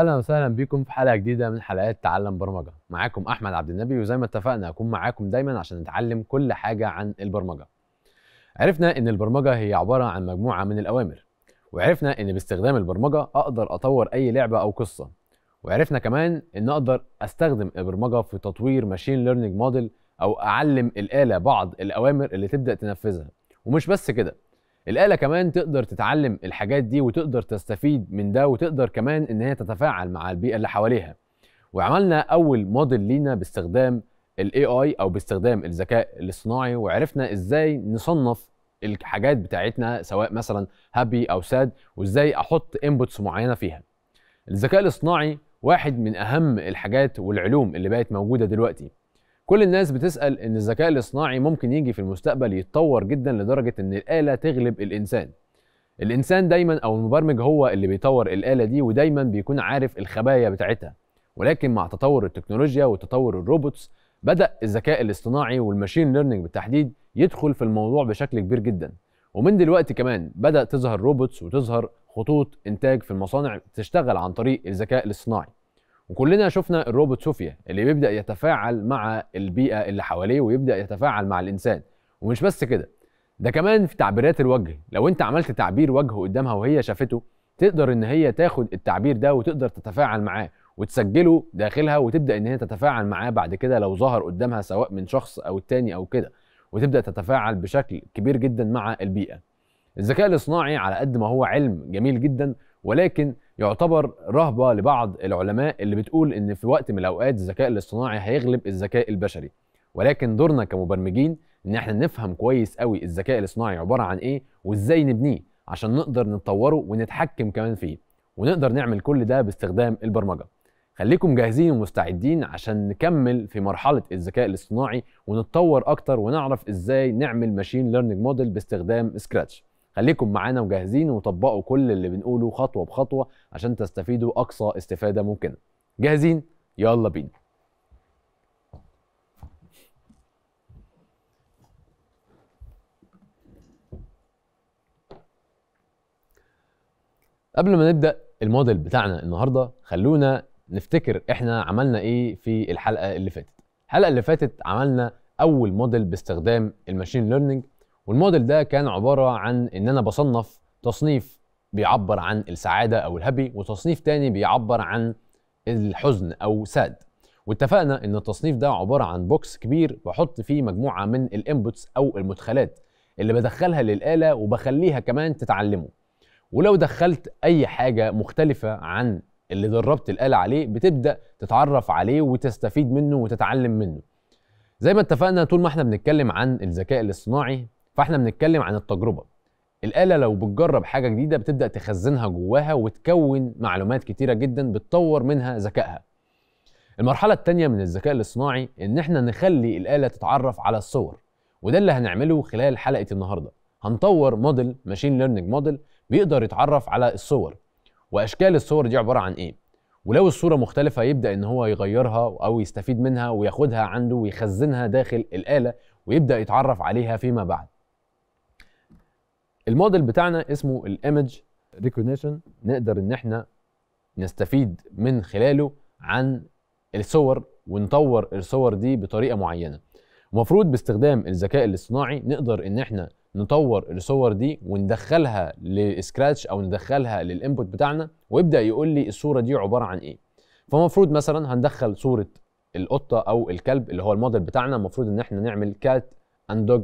اهلا وسهلا بيكم في حلقه جديده من حلقات تعلم برمجه معاكم احمد عبد النبي وزي ما اتفقنا اكون معاكم دايما عشان نتعلم كل حاجه عن البرمجه عرفنا ان البرمجه هي عباره عن مجموعه من الاوامر وعرفنا ان باستخدام البرمجه اقدر اطور اي لعبه او قصه وعرفنا كمان ان اقدر استخدم البرمجه في تطوير ماشين ليرنينج موديل او اعلم الاله بعض الاوامر اللي تبدا تنفذها ومش بس كده الآلة كمان تقدر تتعلم الحاجات دي وتقدر تستفيد من ده وتقدر كمان إن هي تتفاعل مع البيئة اللي حواليها وعملنا أول موديل لينا باستخدام الاي اي او باستخدام الذكاء الاصطناعي وعرفنا ازاي نصنف الحاجات بتاعتنا سواء مثلا هابي او ساد وازاي احط انبوتس معينه فيها الذكاء الاصطناعي واحد من اهم الحاجات والعلوم اللي بقت موجوده دلوقتي كل الناس بتسأل إن الذكاء الاصطناعي ممكن يجي في المستقبل يتطور جدا لدرجة إن الآلة تغلب الإنسان. الإنسان دايما أو المبرمج هو اللي بيطور الآلة دي ودايما بيكون عارف الخبايا بتاعتها. ولكن مع تطور التكنولوجيا وتطور الروبوتس بدأ الذكاء الاصطناعي والماشين ليرنينج بالتحديد يدخل في الموضوع بشكل كبير جدا. ومن دلوقتي كمان بدأ تظهر روبوتس وتظهر خطوط إنتاج في المصانع تشتغل عن طريق الذكاء الاصطناعي. وكلنا شفنا الروبوت صوفيا اللي بيبدا يتفاعل مع البيئه اللي حواليه ويبدا يتفاعل مع الانسان ومش بس كده ده كمان في تعبيرات الوجه لو انت عملت تعبير وجه قدامها وهي شافته تقدر ان هي تاخد التعبير ده وتقدر تتفاعل معاه وتسجله داخلها وتبدا ان هي تتفاعل معاه بعد كده لو ظهر قدامها سواء من شخص او التاني او كده وتبدا تتفاعل بشكل كبير جدا مع البيئه الذكاء الاصطناعي على قد ما هو علم جميل جدا ولكن يعتبر رهبه لبعض العلماء اللي بتقول ان في وقت من الاوقات الذكاء الاصطناعي هيغلب الذكاء البشري ولكن دورنا كمبرمجين ان احنا نفهم كويس قوي الذكاء الاصطناعي عباره عن ايه وازاي نبنيه عشان نقدر نطوره ونتحكم كمان فيه ونقدر نعمل كل ده باستخدام البرمجه خليكم جاهزين ومستعدين عشان نكمل في مرحله الذكاء الاصطناعي ونتطور اكتر ونعرف ازاي نعمل ماشين ليرنينج موديل باستخدام سكراتش خليكم معانا وجاهزين وطبقوا كل اللي بنقوله خطوه بخطوه عشان تستفيدوا اقصى استفاده ممكنه جاهزين يلا بينا قبل ما نبدا الموديل بتاعنا النهارده خلونا نفتكر احنا عملنا ايه في الحلقه اللي فاتت الحلقه اللي فاتت عملنا اول موديل باستخدام الماشين ليرنينج والموديل ده كان عباره عن ان انا بصنف تصنيف بيعبر عن السعاده او الهبي وتصنيف تاني بيعبر عن الحزن او ساد واتفقنا ان التصنيف ده عباره عن بوكس كبير بحط فيه مجموعه من الانبوتس او المدخلات اللي بدخلها للاله وبخليها كمان تتعلمه ولو دخلت اي حاجه مختلفه عن اللي دربت الاله عليه بتبدا تتعرف عليه وتستفيد منه وتتعلم منه زي ما اتفقنا طول ما احنا بنتكلم عن الذكاء الاصطناعي فاحنا بنتكلم عن التجربه الاله لو بتجرب حاجه جديده بتبدا تخزنها جواها وتكون معلومات كتيره جدا بتطور منها ذكائها المرحله الثانيه من الذكاء الاصطناعي ان احنا نخلي الاله تتعرف على الصور وده اللي هنعمله خلال حلقه النهارده هنطور موديل ماشين ليرنينج موديل بيقدر يتعرف على الصور واشكال الصور دي عباره عن ايه ولو الصوره مختلفه يبدا ان هو يغيرها او يستفيد منها وياخدها عنده ويخزنها داخل الاله ويبدا يتعرف عليها فيما بعد الموديل بتاعنا اسمه الايمج ريكوجنيشن نقدر ان احنا نستفيد من خلاله عن الصور ونطور الصور دي بطريقه معينه المفروض باستخدام الذكاء الاصطناعي نقدر ان احنا نطور الصور دي وندخلها لسكراتش او ندخلها للانبوت بتاعنا ويبدا يقول لي الصوره دي عباره عن ايه فمفروض مثلا هندخل صوره القطه او الكلب اللي هو الموديل بتاعنا المفروض ان احنا نعمل كات اند دوج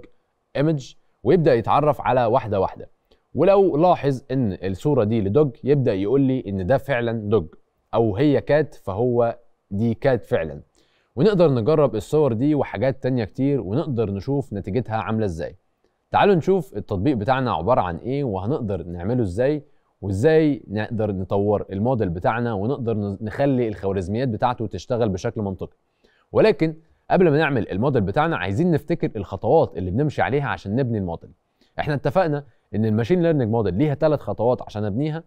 image ويبدا يتعرف على واحده واحده ولو لاحظ ان الصوره دي لدوج يبدا يقول لي ان ده فعلا دوج او هي كات فهو دي كات فعلا ونقدر نجرب الصور دي وحاجات تانية كتير ونقدر نشوف نتيجتها عاملة ازاي تعالوا نشوف التطبيق بتاعنا عبارة عن ايه وهنقدر نعمله ازاي وازاي نقدر نطور الموديل بتاعنا ونقدر نخلي الخوارزميات بتاعته تشتغل بشكل منطقي ولكن قبل ما نعمل الموديل بتاعنا عايزين نفتكر الخطوات اللي بنمشي عليها عشان نبني الموديل احنا اتفقنا ان الماشين ليرنينج موديل ليها ثلاث خطوات عشان ابنيها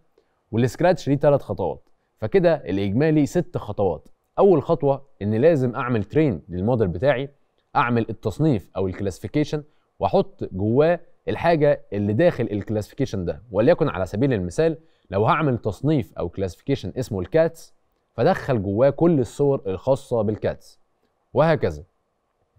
والسكراتش ليه ثلاث خطوات فكده الاجمالي ست خطوات اول خطوه ان لازم اعمل ترين للموديل بتاعي اعمل التصنيف او الكلاسيفيكيشن واحط جواه الحاجه اللي داخل الكلاسيفيكيشن ده وليكن على سبيل المثال لو هعمل تصنيف او كلاسيفيكيشن اسمه الكاتس فدخل جواه كل الصور الخاصه بالكاتس وهكذا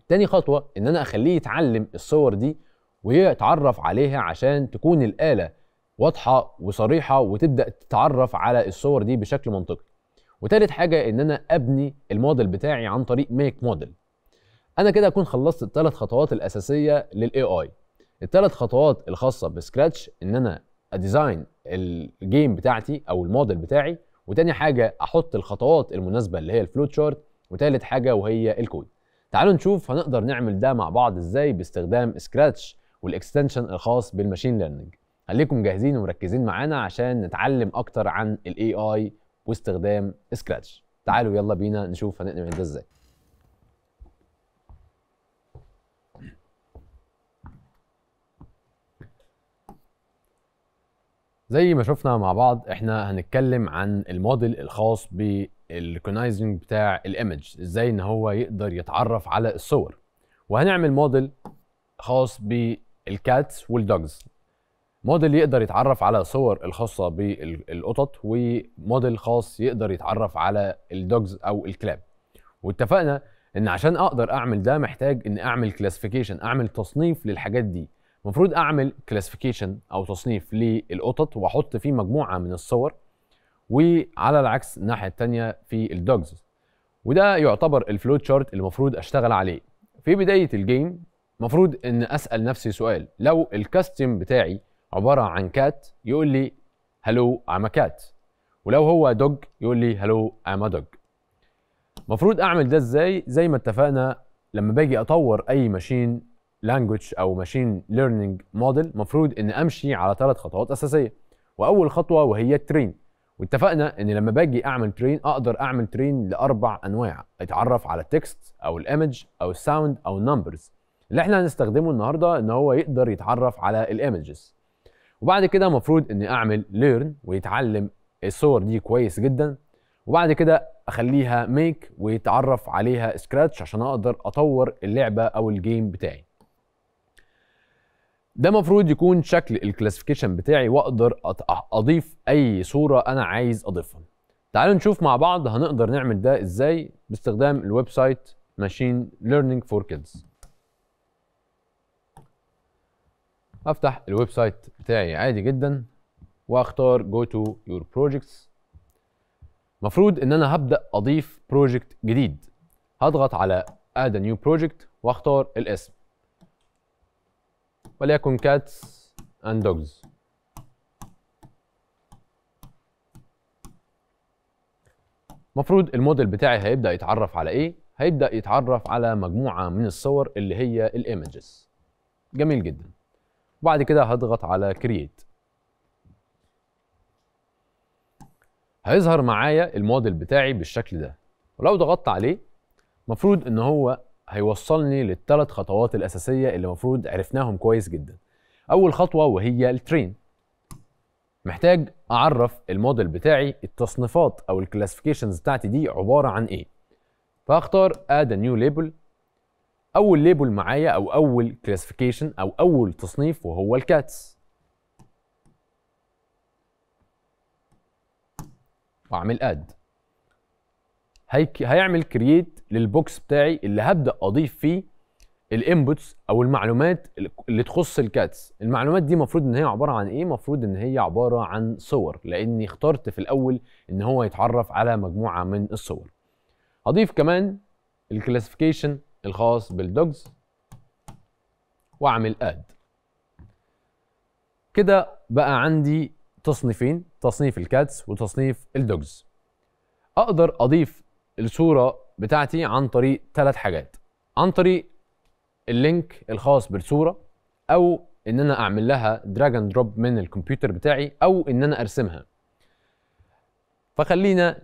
تاني خطوة ان انا اخليه يتعلم الصور دي ويتعرف عليها عشان تكون الآلة واضحة وصريحة وتبدأ تتعرف على الصور دي بشكل منطقي وتالت حاجة ان انا ابني الموديل بتاعي عن طريق ميك موديل انا كده اكون خلصت الثلاث خطوات الاساسية للاي اي الثلاث خطوات الخاصة بسكراتش ان انا اديزاين الجيم بتاعتي او الموديل بتاعي وتاني حاجة احط الخطوات المناسبة اللي هي الفلوت شورت وتالت حاجة وهي الكود تعالوا نشوف هنقدر نعمل ده مع بعض ازاي باستخدام سكراتش والاكستنشن الخاص بالماشين ليرنينج خليكم جاهزين ومركزين معانا عشان نتعلم اكتر عن الاي اي واستخدام سكراتش تعالوا يلا بينا نشوف هنعمل ده ازاي زي ما شفنا مع بعض احنا هنتكلم عن الموديل الخاص ب الريكونايزنج بتاع الايمج ازاي ان هو يقدر يتعرف على الصور وهنعمل موديل خاص بالكاتس والدوجز موديل يقدر يتعرف على صور الخاصة بالقطط وموديل خاص يقدر يتعرف على الدوجز أو الكلاب واتفقنا إن عشان أقدر أعمل ده محتاج إن أعمل كلاسيفيكيشن أعمل تصنيف للحاجات دي المفروض أعمل كلاسيفيكيشن أو تصنيف للقطط وأحط فيه مجموعة من الصور وعلى العكس الناحيه الثانيه في الدوجز وده يعتبر الفلو تشارت اللي المفروض اشتغل عليه في بدايه الجيم المفروض ان اسال نفسي سؤال لو الكاستم بتاعي عباره عن كات يقول لي هلو ام كات ولو هو دوج يقول لي هلو ام دوج المفروض اعمل ده ازاي زي ما اتفقنا لما باجي اطور اي ماشين لانجوج او ماشين ليرنينج موديل المفروض ان امشي على ثلاث خطوات اساسيه واول خطوه وهي الترين واتفقنا ان لما باجي اعمل ترين اقدر اعمل ترين لاربع انواع اتعرف على التكست او الايمج او الساوند او النمبرز اللي احنا هنستخدمه النهارده ان هو يقدر يتعرف على الايمجز وبعد كده المفروض اني اعمل ليرن ويتعلم الصور دي كويس جدا وبعد كده اخليها ميك ويتعرف عليها سكراتش عشان اقدر اطور اللعبه او الجيم بتاعي ده المفروض يكون شكل الكلاسيفيكيشن بتاعي واقدر اضيف اي صوره انا عايز اضيفها تعالوا نشوف مع بعض هنقدر نعمل ده ازاي باستخدام الويب سايت ماشين ليرنينج فور كيدز افتح الويب سايت بتاعي عادي جدا واختار جو تو يور بروجيكتس مفروض ان انا هبدا اضيف بروجكت جديد هضغط على اد نيو بروجكت واختار الاسم وليكن cats and dogs مفروض الموديل بتاعي هيبدا يتعرف على ايه هيبدا يتعرف على مجموعه من الصور اللي هي الايمجز جميل جدا وبعد كده هضغط على كرييت هيظهر معايا الموديل بتاعي بالشكل ده ولو ضغطت عليه مفروض ان هو هيوصلني للثلاث خطوات الأساسية اللي المفروض عرفناهم كويس جدا أول خطوة وهي الترين محتاج أعرف الموديل بتاعي التصنيفات أو الكلاسيفيكيشنز بتاعتي دي عبارة عن إيه فهختار اد نيو ليبل أول ليبل معايا أو أول كلاسيفيكيشن أو أول تصنيف وهو الكاتس وأعمل اد هيك هيعمل كرييت للبوكس بتاعي اللي هبدا اضيف فيه الانبوتس او المعلومات اللي تخص الكاتس المعلومات دي المفروض ان هي عباره عن ايه المفروض ان هي عباره عن صور لاني اخترت في الاول ان هو يتعرف على مجموعه من الصور هضيف كمان الكلاسيفيكيشن الخاص بالدوجز واعمل اد كده بقى عندي تصنيفين تصنيف الكاتس وتصنيف الدوجز اقدر اضيف الصوره بتاعتي عن طريق ثلاث حاجات عن طريق اللينك الخاص بالصوره او ان انا اعمل لها دراج اند دروب من الكمبيوتر بتاعي او ان انا ارسمها فخلينا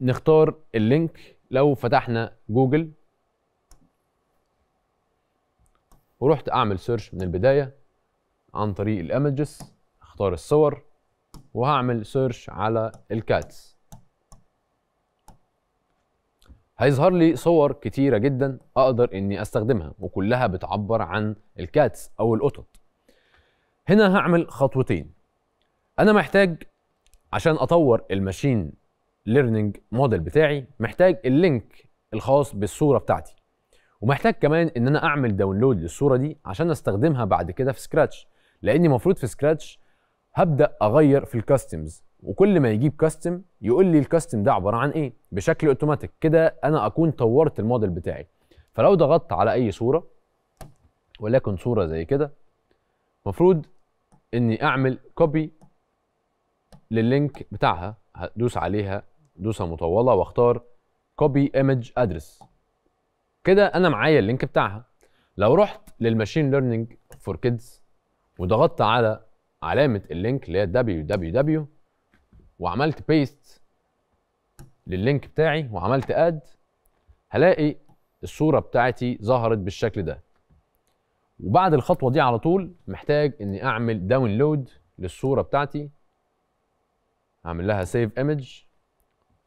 نختار اللينك لو فتحنا جوجل ورحت اعمل سيرش من البدايه عن طريق الايمجز اختار الصور وهعمل سيرش على الكاتس هيظهر لي صور كتيرة جدا أقدر إني أستخدمها وكلها بتعبر عن الكاتس أو القطط. هنا هعمل خطوتين. أنا محتاج عشان أطور الماشين ليرنينج موديل بتاعي محتاج اللينك الخاص بالصورة بتاعتي. ومحتاج كمان إن أنا أعمل داونلود للصورة دي عشان أستخدمها بعد كده في سكراتش لأني المفروض في سكراتش هبدأ أغير في الكاستمز وكل ما يجيب كاستم يقول لي الكاستم ده عباره عن ايه بشكل اوتوماتيك كده انا اكون طورت الموديل بتاعي فلو ضغطت على اي صوره ولكن صوره زي كده المفروض اني اعمل كوبي لللينك بتاعها هدوس عليها دوسه مطوله واختار كوبي ايمج ادرس كده انا معايا اللينك بتاعها لو رحت للماشين ليرنينج فور كيدز وضغطت على علامه اللينك اللي هي www وعملت بيست لللينك بتاعي وعملت اد هلاقي الصوره بتاعتي ظهرت بالشكل ده وبعد الخطوه دي على طول محتاج اني اعمل داونلود للصوره بتاعتي اعمل لها سيف ايمج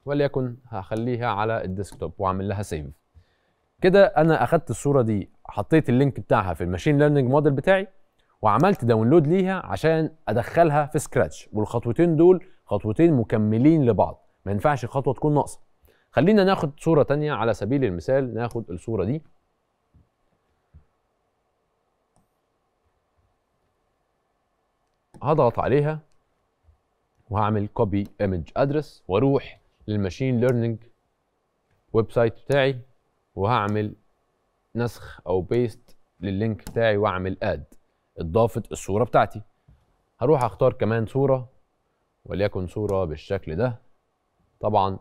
وليكن هخليها على الديسكتوب واعمل لها سيف كده انا اخدت الصوره دي حطيت اللينك بتاعها في الماشين ليرنينج موديل بتاعي وعملت داونلود ليها عشان ادخلها في سكراتش والخطوتين دول خطوتين مكملين لبعض ما ينفعش خطوه تكون ناقصه خلينا ناخد صوره تانية على سبيل المثال ناخد الصوره دي هضغط عليها وهعمل كوبي ايمج ادرس واروح للماشين ليرنينج ويب سايت بتاعي وهعمل نسخ او بيست لللينك بتاعي واعمل اد اضافه الصوره بتاعتي هروح اختار كمان صوره وليكن صورة بالشكل ده طبعا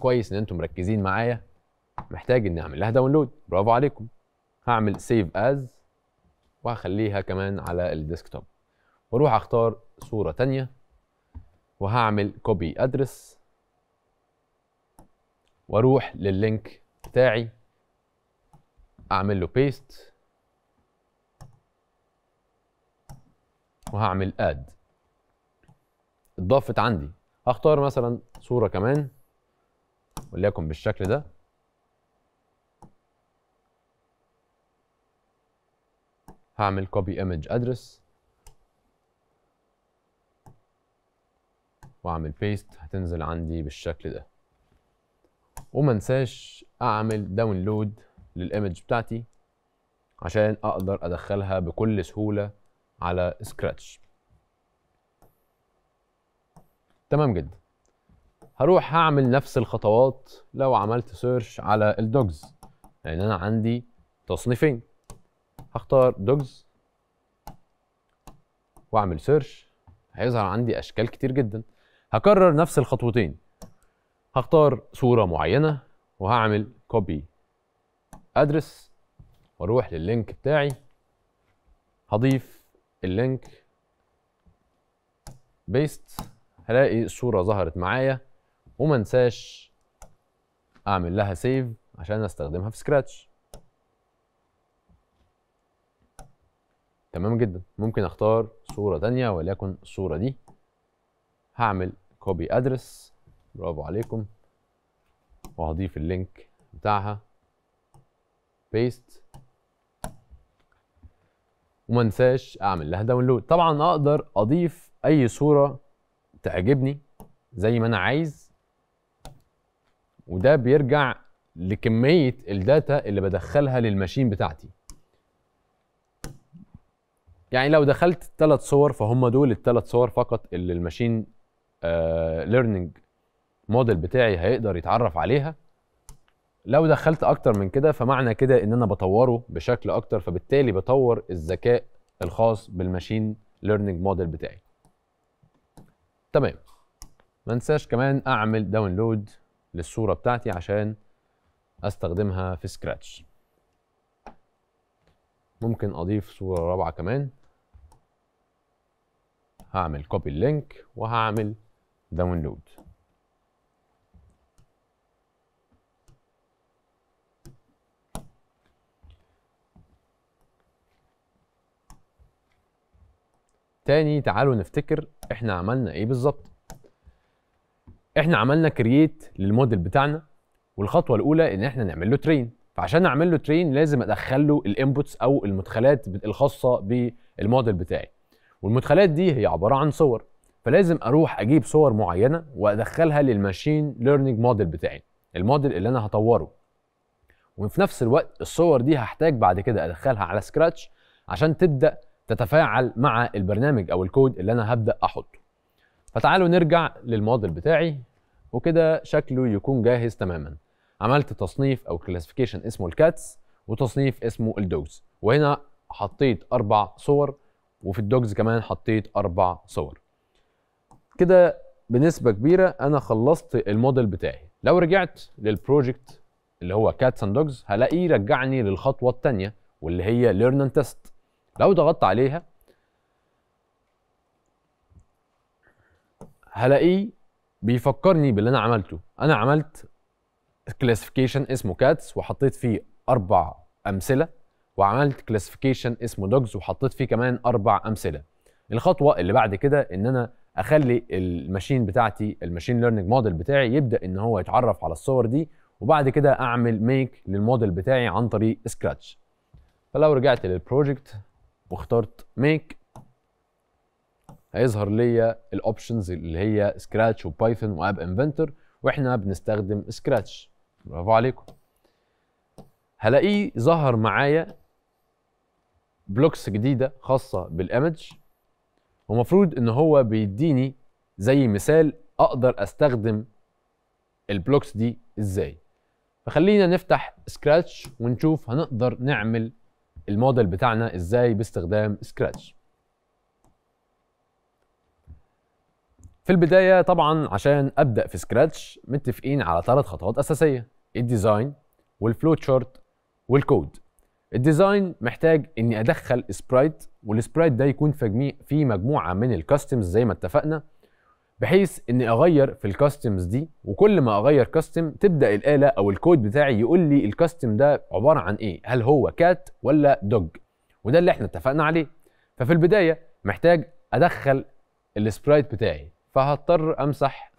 كويس ان انتم مركزين معايا محتاج اني اعمل لها داونلود برافو عليكم هعمل سيف از وهخليها كمان على الديسكتوب واروح اختار صورة تانية وهعمل كوبي ادرس واروح لللينك بتاعي اعمل له بيست وهعمل اد اتضافت عندي هختار مثلا صوره كمان وليكن بالشكل ده هعمل copy image address واعمل paste هتنزل عندي بالشكل ده وما انساش اعمل داونلود للايمج بتاعتي عشان اقدر ادخلها بكل سهوله على سكراتش تمام جدا هروح هعمل نفس الخطوات لو عملت سيرش على الدوجز لان انا عندي تصنيفين هختار دوجز واعمل سيرش هيظهر عندي اشكال كتير جدا هكرر نفس الخطوتين هختار صوره معينه وهعمل كوبي ادرس واروح لللينك بتاعي هضيف اللينك بيست هلاقي الصوره ظهرت معايا وما انساش اعمل لها سيف عشان استخدمها في سكراتش تمام جدا ممكن اختار صوره تانية وليكن الصوره دي هعمل كوبي ادرس برافو عليكم وهضيف اللينك بتاعها بيست وما انساش اعمل لها داونلود طبعا اقدر اضيف اي صوره تعجبني زي ما انا عايز وده بيرجع لكميه الداتا اللي بدخلها للماشين بتاعتي يعني لو دخلت ثلاث صور فهم دول الثلاث صور فقط اللي الماشين ليرنينج آه، موديل بتاعي هيقدر يتعرف عليها لو دخلت اكتر من كده فمعنى كده ان انا بطوره بشكل اكتر فبالتالي بطور الذكاء الخاص بالماشين ليرنينج موديل بتاعي تمام ما انساش كمان اعمل داونلود للصوره بتاعتي عشان استخدمها في سكراتش ممكن اضيف صوره رابعه كمان هعمل كوبي اللينك وهعمل داونلود تاني تعالوا نفتكر احنا عملنا ايه بالظبط احنا عملنا كرييت للموديل بتاعنا والخطوه الاولى ان احنا نعمل له ترين فعشان اعمل له ترين لازم ادخل له الانبوتس او المدخلات الخاصه بالموديل بتاعي والمدخلات دي هي عباره عن صور فلازم اروح اجيب صور معينه وادخلها للماشين ليرنينج موديل بتاعي الموديل اللي انا هطوره وفي نفس الوقت الصور دي هحتاج بعد كده ادخلها على سكراتش عشان تبدا تتفاعل مع البرنامج او الكود اللي انا هبدا احطه فتعالوا نرجع للموديل بتاعي وكده شكله يكون جاهز تماما عملت تصنيف او كلاسيفيكيشن اسمه الكاتس وتصنيف اسمه الدوجز وهنا حطيت اربع صور وفي الدوجز كمان حطيت اربع صور كده بنسبه كبيره انا خلصت الموديل بتاعي لو رجعت للبروجكت اللي هو كاتس اند دوجز هلاقيه رجعني للخطوه الثانيه واللي هي ليرن اند تيست لو ضغطت عليها هلاقيه بيفكرني باللي انا عملته انا عملت كلاسيفيكيشن اسمه كاتس وحطيت فيه اربع امثله وعملت كلاسيفيكيشن اسمه دوجز وحطيت فيه كمان اربع امثله الخطوه اللي بعد كده ان انا اخلي الماشين بتاعتي الماشين ليرنينج موديل بتاعي يبدا ان هو يتعرف على الصور دي وبعد كده اعمل ميك للموديل بتاعي عن طريق سكراتش فلو رجعت للبروجكت واخترت ميك هيظهر ليا الاوبشنز اللي هي سكراتش وبايثون واب انفنتور واحنا بنستخدم سكراتش برافو عليكم هلاقيه ظهر معايا بلوكس جديده خاصه بالايمج ومفروض ان هو بيديني زي مثال اقدر استخدم البلوكس دي ازاي فخلينا نفتح سكراتش ونشوف هنقدر نعمل الموديل بتاعنا ازاي باستخدام سكراتش في البداية طبعا عشان أبدأ في سكراتش متفقين على ثلاث خطوات أساسية الديزاين والفلو تشارت والكود الديزاين محتاج اني ادخل سبرايت والسبرايت ده يكون في مجموعه من الكاستمز زي ما اتفقنا بحيث اني اغير في الكاستمز دي وكل ما اغير كاستم تبدا الاله او الكود بتاعي يقول لي الكاستم ده عباره عن ايه هل هو كات ولا دوج وده اللي احنا اتفقنا عليه ففي البدايه محتاج ادخل السبرايت بتاعي فهضطر امسح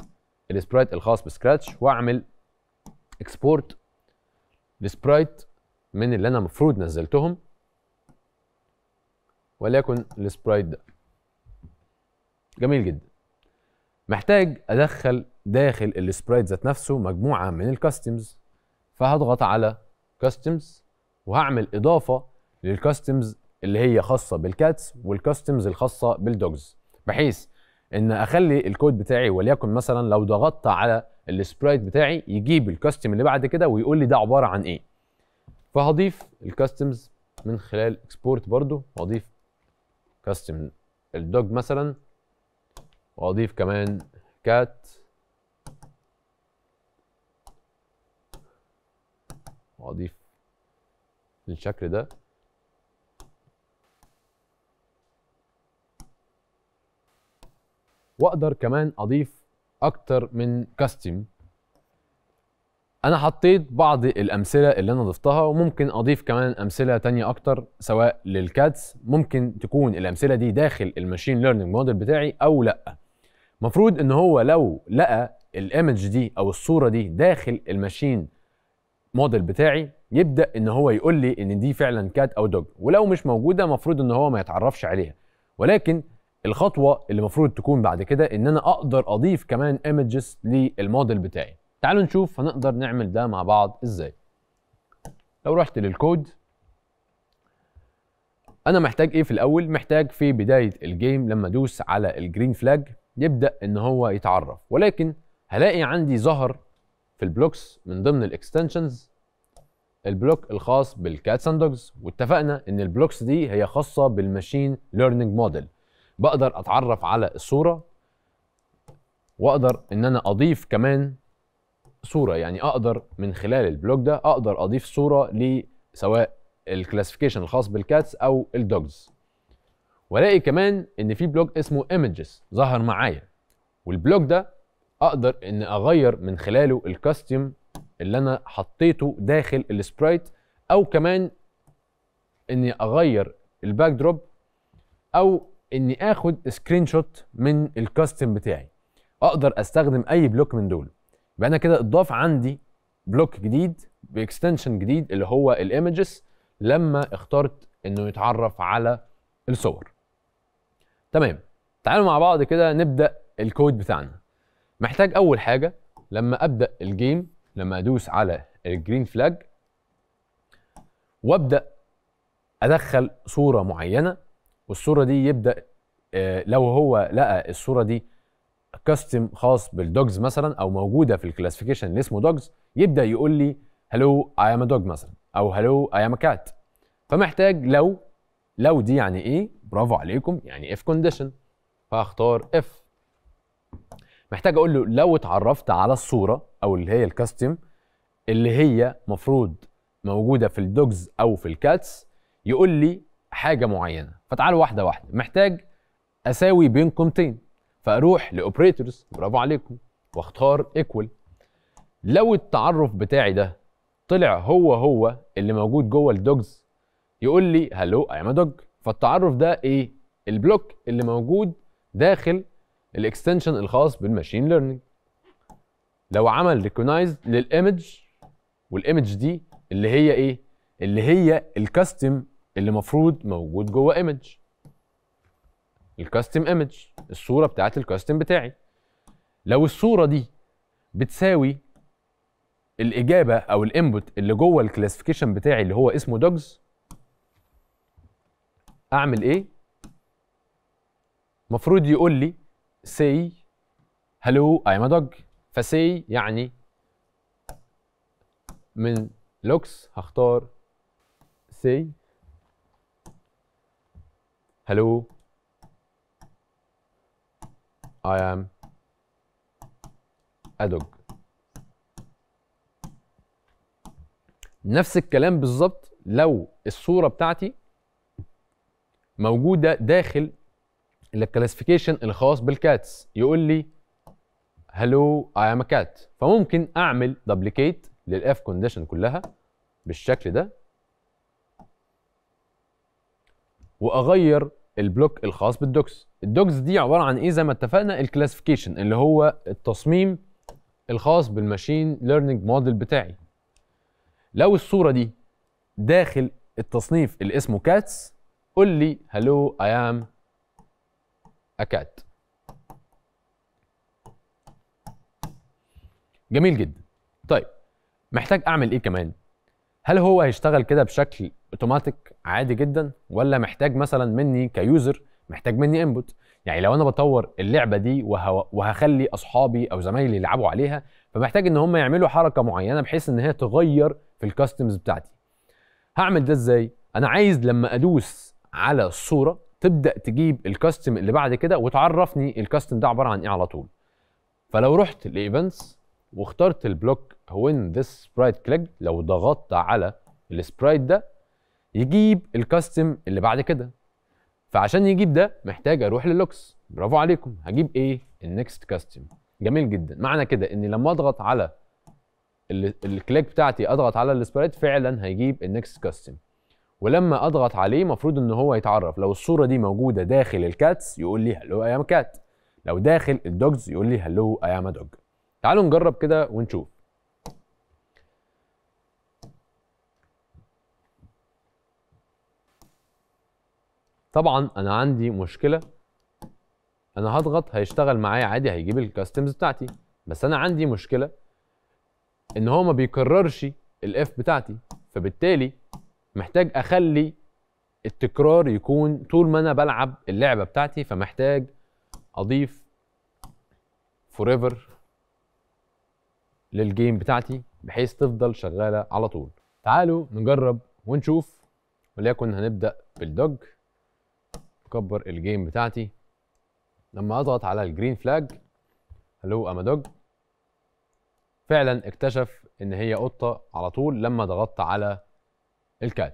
السبرايت الخاص بسكراتش واعمل اكسبورت السبرايت من اللي انا المفروض نزلتهم وليكن السبرايت ده جميل جدا محتاج ادخل داخل السبرايت ذات نفسه مجموعه من الكاستمز فهضغط على كاستمز وهعمل اضافه للكاستمز اللي هي خاصه بالكاتس والكاستمز الخاصه بالدوجز بحيث ان اخلي الكود بتاعي وليكن مثلا لو ضغطت على السبرايت بتاعي يجيب الكاستم اللي بعد كده ويقول لي ده عباره عن ايه فهضيف الكاستمز من خلال اكسبورت برضو واضيف كاستم الدوج مثلا واضيف كمان كات واضيف بالشكل ده واقدر كمان اضيف اكتر من كاستم انا حطيت بعض الامثله اللي انا ضفتها وممكن اضيف كمان امثله تانية اكتر سواء للكاتس ممكن تكون الامثله دي داخل الماشين ليرنينج موديل بتاعي او لا مفروض ان هو لو لقى الايمج دي او الصوره دي داخل الماشين موديل بتاعي يبدا ان هو يقول لي ان دي فعلا كات او دوج ولو مش موجوده مفروض ان هو ما يتعرفش عليها ولكن الخطوه اللي المفروض تكون بعد كده ان انا اقدر اضيف كمان ايمجز للموديل بتاعي تعالوا نشوف هنقدر نعمل ده مع بعض ازاي لو رحت للكود انا محتاج ايه في الاول محتاج في بدايه الجيم لما ادوس على الجرين فلاج يبدا ان هو يتعرف ولكن هلاقي عندي ظهر في البلوكس من ضمن الاكستنشنز البلوك الخاص بالكاتس اند دوجز واتفقنا ان البلوكس دي هي خاصه بالماشين ليرنينج موديل بقدر اتعرف على الصوره واقدر ان انا اضيف كمان صوره يعني اقدر من خلال البلوك ده اقدر اضيف صوره لسواء الكلاسيفيكيشن الخاص بالكاتس او الدوجز والاقي كمان ان في بلوج اسمه ايمجز ظهر معايا والبلوج ده اقدر ان اغير من خلاله الكاستيوم اللي انا حطيته داخل السبرايت او كمان اني اغير الباك دروب او اني اخد سكرين شوت من الكاستم بتاعي اقدر استخدم اي بلوك من دول يبقى انا كده اتضاف عندي بلوك جديد باكستنشن جديد اللي هو الايمجز لما اخترت انه يتعرف على الصور تمام تعالوا مع بعض كده نبدا الكود بتاعنا محتاج اول حاجه لما ابدا الجيم لما ادوس على الجرين فلاج وابدا ادخل صوره معينه والصوره دي يبدا آه، لو هو لقى الصوره دي كاستم خاص بالدوجز مثلا او موجوده في الكلاسيفيكيشن اللي اسمه دوجز يبدا يقول لي هلو اي ام دوج مثلا او هلو اي ام كات فمحتاج لو لو دي يعني ايه برافو عليكم يعني اف كونديشن فاختار اف محتاج اقول له لو اتعرفت على الصوره او اللي هي الكاستم اللي هي مفروض موجوده في الدوجز او في الكاتس يقول لي حاجه معينه فتعالوا واحده واحده محتاج اساوي بين قيمتين فاروح لاوبريتورز برافو عليكم واختار ايكوال لو التعرف بتاعي ده طلع هو هو اللي موجود جوه الدوجز يقول لي هلو اي ام دوج فالتعرف ده ايه البلوك اللي موجود داخل الاكستنشن الخاص بالماشين ليرنينج لو عمل ريكونايز للايمج والايمج دي اللي هي ايه اللي هي الكاستم اللي مفروض موجود جوه ايمج الكاستم ايمج الصوره بتاعت الكاستم بتاعي لو الصوره دي بتساوي الاجابه او الانبوت اللي جوه الكلاسيفيكيشن بتاعي اللي هو اسمه دوجز اعمل ايه المفروض يقول لي say hello I'm a dog فsay يعني من looks هختار say hello I am a dog نفس الكلام بالظبط لو الصورة بتاعتي موجوده داخل الكلاسيفيكيشن الخاص بالكاتس يقول لي هلو اي ام كات فممكن اعمل دوبليكيت للاف كونديشن كلها بالشكل ده واغير البلوك الخاص بالدوكس الدوكس دي عباره عن ايه زي ما اتفقنا الكلاسيفيكيشن اللي هو التصميم الخاص بالماشين ليرنينج موديل بتاعي لو الصوره دي داخل التصنيف اللي اسمه كاتس قل لي هلو اي ام a جميل جدا طيب محتاج اعمل ايه كمان هل هو هيشتغل كده بشكل اوتوماتيك عادي جدا ولا محتاج مثلا مني كيوزر محتاج مني انبوت يعني لو انا بطور اللعبه دي وهخلي اصحابي او زمايلي يلعبوا عليها فمحتاج ان هم يعملوا حركه معينه بحيث ان هي تغير في الكاستمز بتاعتي هعمل ده ازاي انا عايز لما ادوس على الصوره تبدا تجيب الكاستم اللي بعد كده وتعرفني الكاستم ده عباره عن ايه على طول فلو رحت لايفنتس واخترت البلوك وين ذس سبرايت كليك لو ضغطت على السبرايت ده يجيب الكاستم اللي بعد كده فعشان يجيب ده محتاج اروح للوكس برافو عليكم هجيب ايه النكست كاستم جميل جدا معنى كده ان لما اضغط على الكليك بتاعتي اضغط على السبرايت فعلا هيجيب النكست كاستم ولما اضغط عليه المفروض ان هو يتعرف لو الصوره دي موجوده داخل الكاتس يقول لي هلو ايام كات لو داخل الدوجز يقول لي هلو ايام دوج تعالوا نجرب كده ونشوف طبعا انا عندي مشكله انا هضغط هيشتغل معايا عادي هيجيب الكاستمز بتاعتي بس انا عندي مشكله ان هو ما بيكررش الاف بتاعتي فبالتالي محتاج اخلي التكرار يكون طول ما انا بلعب اللعبه بتاعتي فمحتاج اضيف فوريفر للجيم بتاعتي بحيث تفضل شغاله على طول تعالوا نجرب ونشوف وليكن هنبدا بالدوج اكبر الجيم بتاعتي لما اضغط على الجرين فلاج هلو اما دوج فعلا اكتشف ان هي قطه على طول لما ضغطت على الكاد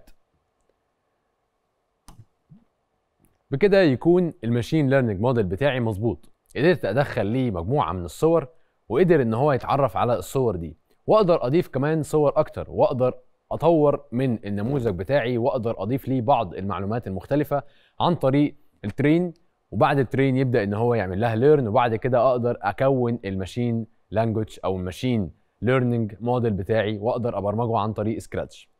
بكده يكون الماشين ليرنينج موديل بتاعي مظبوط قدرت ادخل ليه مجموعه من الصور وقدر ان هو يتعرف على الصور دي واقدر اضيف كمان صور اكتر واقدر اطور من النموذج بتاعي واقدر اضيف ليه بعض المعلومات المختلفه عن طريق الترين وبعد الترين يبدا ان هو يعمل لها ليرن وبعد كده اقدر اكون الماشين لانجوج او الماشين ليرنينج موديل بتاعي واقدر ابرمجه عن طريق سكراتش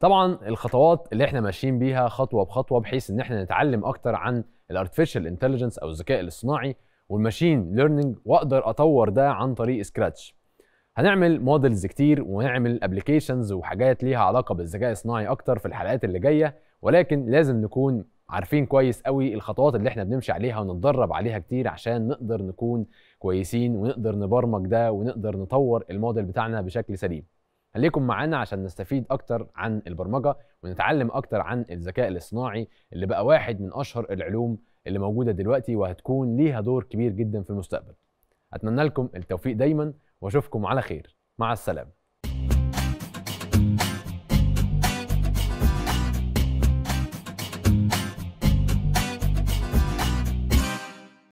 طبعا الخطوات اللي احنا ماشيين بيها خطوه بخطوه بحيث ان احنا نتعلم اكتر عن الارتفيشال انتليجنس او الذكاء الاصطناعي والماشين ليرنينج واقدر اطور ده عن طريق سكراتش هنعمل مودلز كتير ونعمل ابلكيشنز وحاجات ليها علاقه بالذكاء الاصطناعي اكتر في الحلقات اللي جايه ولكن لازم نكون عارفين كويس قوي الخطوات اللي احنا بنمشي عليها ونتدرب عليها كتير عشان نقدر نكون كويسين ونقدر نبرمج ده ونقدر نطور الموديل بتاعنا بشكل سليم خليكم معانا عشان نستفيد اكتر عن البرمجه ونتعلم اكتر عن الذكاء الاصطناعي اللي بقى واحد من اشهر العلوم اللي موجوده دلوقتي وهتكون ليها دور كبير جدا في المستقبل اتمنى لكم التوفيق دايما واشوفكم على خير مع السلامه